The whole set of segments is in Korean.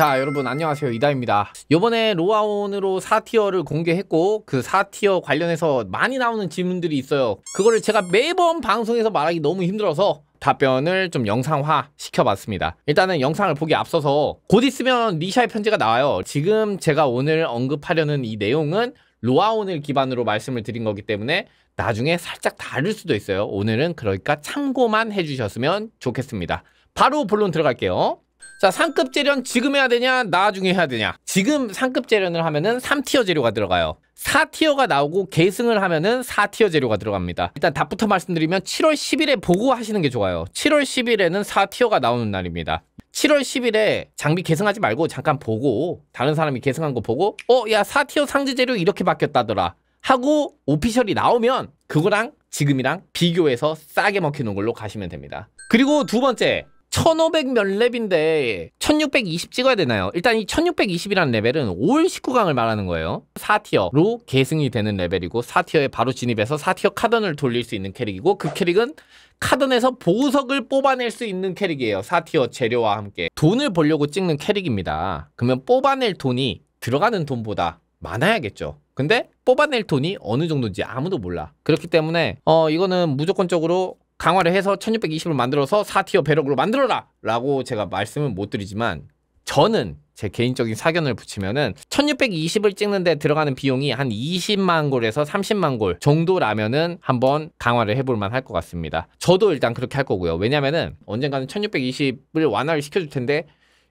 자 여러분 안녕하세요 이다입니다 요번에 로아온으로 4티어를 공개했고 그 4티어 관련해서 많이 나오는 질문들이 있어요 그거를 제가 매번 방송에서 말하기 너무 힘들어서 답변을 좀 영상화 시켜봤습니다 일단은 영상을 보기 앞서서 곧 있으면 리샤의 편지가 나와요 지금 제가 오늘 언급하려는 이 내용은 로아온을 기반으로 말씀을 드린 거기 때문에 나중에 살짝 다를 수도 있어요 오늘은 그러니까 참고만 해주셨으면 좋겠습니다 바로 본론 들어갈게요 자 상급 재련 지금 해야 되냐 나중에 해야 되냐 지금 상급 재련을 하면은 3티어 재료가 들어가요 4티어가 나오고 계승을 하면은 4티어 재료가 들어갑니다 일단 답부터 말씀드리면 7월 10일에 보고하시는 게 좋아요 7월 10일에는 4티어가 나오는 날입니다 7월 10일에 장비 계승하지 말고 잠깐 보고 다른 사람이 계승한 거 보고 어야 4티어 상지 재료 이렇게 바뀌었다더라 하고 오피셜이 나오면 그거랑 지금이랑 비교해서 싸게 먹히는 걸로 가시면 됩니다 그리고 두 번째 1500몇 렙인데 1620 찍어야 되나요? 일단 이 1620이라는 레벨은 올 19강을 말하는 거예요. 4티어로 계승이 되는 레벨이고 4티어에 바로 진입해서 4티어 카던을 돌릴 수 있는 캐릭이고 그 캐릭은 카던에서 보석을 뽑아낼 수 있는 캐릭이에요. 4티어 재료와 함께. 돈을 벌려고 찍는 캐릭입니다. 그러면 뽑아낼 돈이 들어가는 돈보다 많아야겠죠. 근데 뽑아낼 돈이 어느 정도인지 아무도 몰라. 그렇기 때문에 어 이거는 무조건적으로 강화를 해서 1620을 만들어서 4티어 배럭으로 만들어라! 라고 제가 말씀은 못 드리지만 저는 제 개인적인 사견을 붙이면은 1620을 찍는데 들어가는 비용이 한 20만 골에서 30만 골 정도라면은 한번 강화를 해볼 만할 것 같습니다. 저도 일단 그렇게 할 거고요. 왜냐면은 언젠가는 1620을 완화를 시켜줄 텐데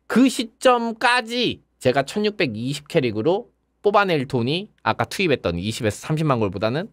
그 시점까지 제가 1620 캐릭으로 뽑아낼 돈이 아까 투입했던 20에서 30만 골보다는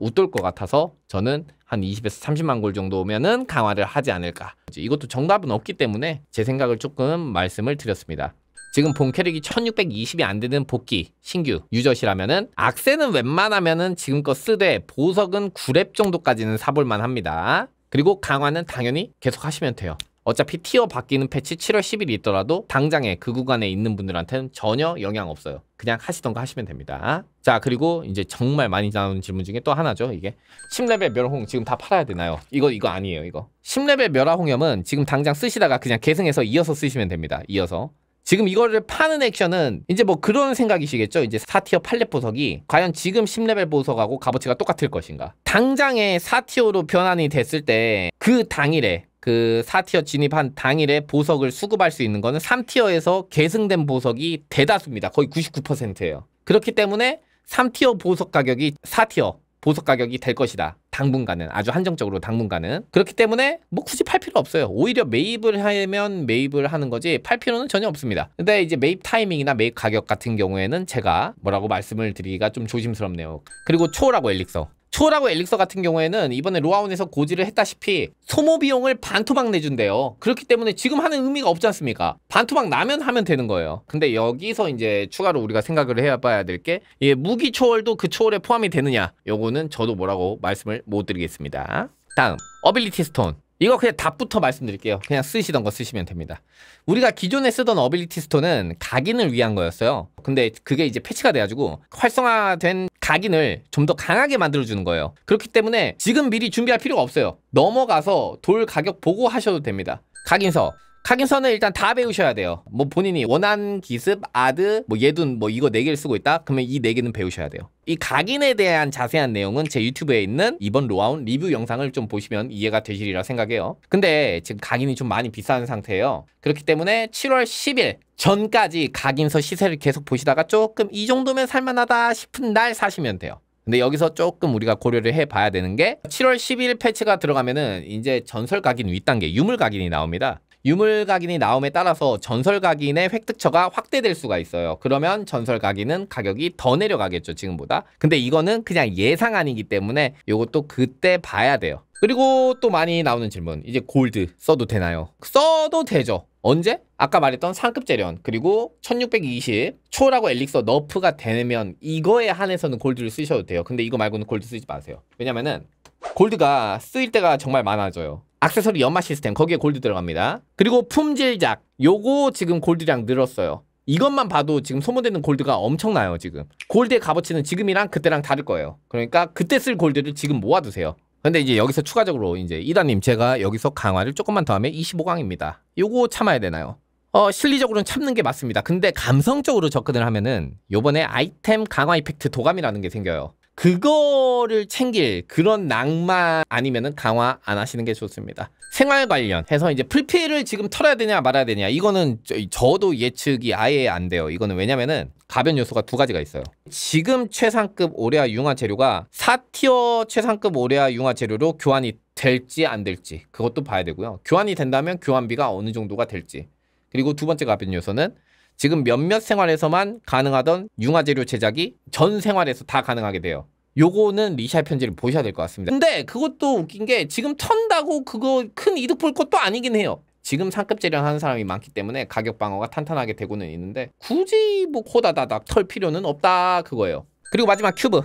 웃돌 것 같아서 저는 한 20에서 30만 골 정도면은 오 강화를 하지 않을까. 이것도 정답은 없기 때문에 제 생각을 조금 말씀을 드렸습니다. 지금 본 캐릭이 1620이 안 되는 복귀 신규 유저시라면은 악세는 웬만하면은 지금껏 쓰되 보석은 9렙 정도까지는 사볼만 합니다. 그리고 강화는 당연히 계속 하시면 돼요. 어차피 티어 바뀌는 패치 7월 10일이 있더라도 당장에 그 구간에 있는 분들한테는 전혀 영향 없어요. 그냥 하시던가 하시면 됩니다. 자 그리고 이제 정말 많이 나오는 질문 중에 또 하나죠 이게 10레벨 멸홍 지금 다 팔아야 되나요? 이거 이거 아니에요 이거 10레벨 멸화홍염은 지금 당장 쓰시다가 그냥 계승해서 이어서 쓰시면 됩니다. 이어서 지금 이거를 파는 액션은 이제 뭐 그런 생각이시겠죠. 이제 4티어 팔렙 보석이 과연 지금 10레벨 보석하고 값어치가 똑같을 것인가. 당장에 4티어로 변환이 됐을 때 그 당일에 그 4티어 진입한 당일에 보석을 수급할 수 있는 거는 3티어에서 계승된 보석이 대다수입니다. 거의 99%예요. 그렇기 때문에 3티어 보석 가격이 4티어 보석 가격이 될 것이다. 당분간은 아주 한정적으로 당분간은 그렇기 때문에 뭐 굳이 팔 필요 없어요. 오히려 매입을 하면 매입을 하는 거지 팔 필요는 전혀 없습니다. 근데 이제 매입 타이밍이나 매입 가격 같은 경우에는 제가 뭐라고 말씀을 드리기가 좀 조심스럽네요. 그리고 초라고 엘릭서 초어라고 엘릭서 같은 경우에는 이번에 로아온에서 고지를 했다시피 소모 비용을 반토막 내준대요. 그렇기 때문에 지금 하는 의미가 없지 않습니까? 반토막 나면 하면 되는 거예요. 근데 여기서 이제 추가로 우리가 생각을 해봐야 될게 예, 무기 초월도 그 초월에 포함이 되느냐 요거는 저도 뭐라고 말씀을 못 드리겠습니다. 다음 어빌리티 스톤 이거 그냥 답부터 말씀드릴게요. 그냥 쓰시던 거 쓰시면 됩니다. 우리가 기존에 쓰던 어빌리티 스톤은 각인을 위한 거였어요. 근데 그게 이제 패치가 돼가지고 활성화된 각인을 좀 더 강하게 만들어주는 거예요. 그렇기 때문에 지금 미리 준비할 필요가 없어요. 넘어가서 돌 가격 보고 하셔도 됩니다. 각인서 각인서는 일단 다 배우셔야 돼요 뭐 본인이 원한 기습 아드 뭐 예둔 뭐 이거 4개를 쓰고 있다 그러면 이 4개는 배우셔야 돼요 이 각인에 대한 자세한 내용은 제 유튜브에 있는 이번 로아운 리뷰 영상을 좀 보시면 이해가 되시리라 생각해요 근데 지금 각인이 좀 많이 비싼 상태예요 그렇기 때문에 7월 10일 전까지 각인서 시세를 계속 보시다가 조금 이 정도면 살만하다 싶은 날 사시면 돼요 근데 여기서 조금 우리가 고려를 해봐야 되는 게 7월 1 0일 패치가 들어가면은 이제 전설 각인 윗단계 유물 각인이 나옵니다. 유물 각인이 나옴에 따라서 전설 각인의 획득처가 확대될 수가 있어요. 그러면 전설 각인은 가격이 더 내려가겠죠, 지금보다. 근데 이거는 그냥 예상 아니기 때문에 이것도 그때 봐야 돼요. 그리고 또 많이 나오는 질문. 이제 골드 써도 되나요? 써도 되죠. 언제? 아까 말했던 상급 재련 그리고 1620 초라고 엘릭서 너프가 되면 이거에 한해서는 골드를 쓰셔도 돼요. 근데 이거 말고는 골드 쓰지 마세요. 왜냐면은 골드가 쓰일 때가 정말 많아져요. 악세서리 연마 시스템 거기에 골드 들어갑니다. 그리고 품질작 요거 지금 골드량 늘었어요. 이것만 봐도 지금 소모되는 골드가 엄청나요 지금 골드의 값어치는 지금이랑 그때랑 다를 거예요 그러니까 그때 쓸 골드를 지금 모아두세요 근데 이제 여기서 추가적으로 이제 이다님 제가 여기서 강화를 조금만 더 하면 25강입니다 요거 참아야 되나요? 어 실리적으로는 참는 게 맞습니다 근데 감성적으로 접근을 하면은 요번에 아이템 강화 이펙트 도감이라는 게 생겨요 그거를 챙길 그런 낭만 아니면은 강화 안 하시는 게 좋습니다. 생활 관련해서 이제 풀피를 지금 털어야 되냐 말아야 되냐 이거는 저, 도 예측이 아예 안 돼요. 이거는 왜냐면은 가변 요소가 두 가지가 있어요. 지금 최상급 오레아 융화 재료가 4티어 최상급 오레아 융화 재료로 교환이 될지 안 될지 그것도 봐야 되고요. 교환이 된다면 교환비가 어느 정도가 될지 그리고 두 번째 가변 요소는 지금 몇몇 생활에서만 가능하던 융화재료 제작이 전 생활에서 다 가능하게 돼요. 요거는 리샤 의 편지를 보셔야 될 것 같습니다. 근데 그것도 웃긴 게 지금 턴다고 그거 큰 이득 볼 것도 아니긴 해요. 지금 상급 재량 하는 사람이 많기 때문에 가격 방어가 탄탄하게 되고는 있는데 굳이 뭐 코다다닥 털 필요는 없다 그거예요. 그리고 마지막 큐브.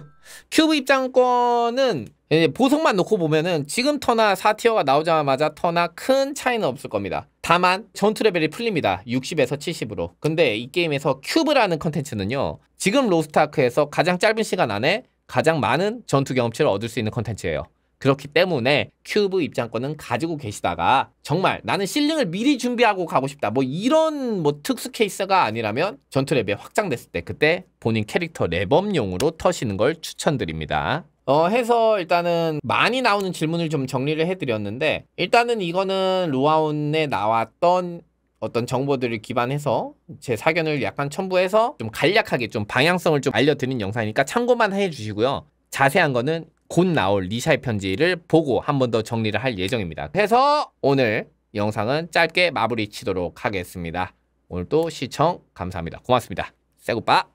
큐브 입장권은 보석만 놓고 보면은 지금 터나 4티어가 나오자마자 터나 큰 차이는 없을 겁니다. 다만 전투 레벨이 풀립니다. 60에서 70으로. 근데 이 게임에서 큐브라는 컨텐츠는요. 지금 로스트아크에서 가장 짧은 시간 안에 가장 많은 전투 경험치를 얻을 수 있는 컨텐츠예요. 그렇기 때문에 큐브 입장권은 가지고 계시다가 정말 나는 실링을 미리 준비하고 가고 싶다. 뭐 이런 뭐 특수 케이스가 아니라면 전투 레벨 확장됐을 때 그때 본인 캐릭터 레범용으로 터시는 걸 추천드립니다. 어, 해서 일단은 많이 나오는 질문을 좀 정리를 해드렸는데 일단은 이거는 루아온에 나왔던 어떤 정보들을 기반해서 제 사견을 약간 첨부해서 좀 간략하게 좀 방향성을 좀 알려드린 영상이니까 참고만 해주시고요. 자세한 거는 곧 나올 리샤의 편지를 보고 한 번 더 정리를 할 예정입니다. 그래서 오늘 영상은 짧게 마무리 치도록 하겠습니다. 오늘도 시청 감사합니다. 고맙습니다. 새고빠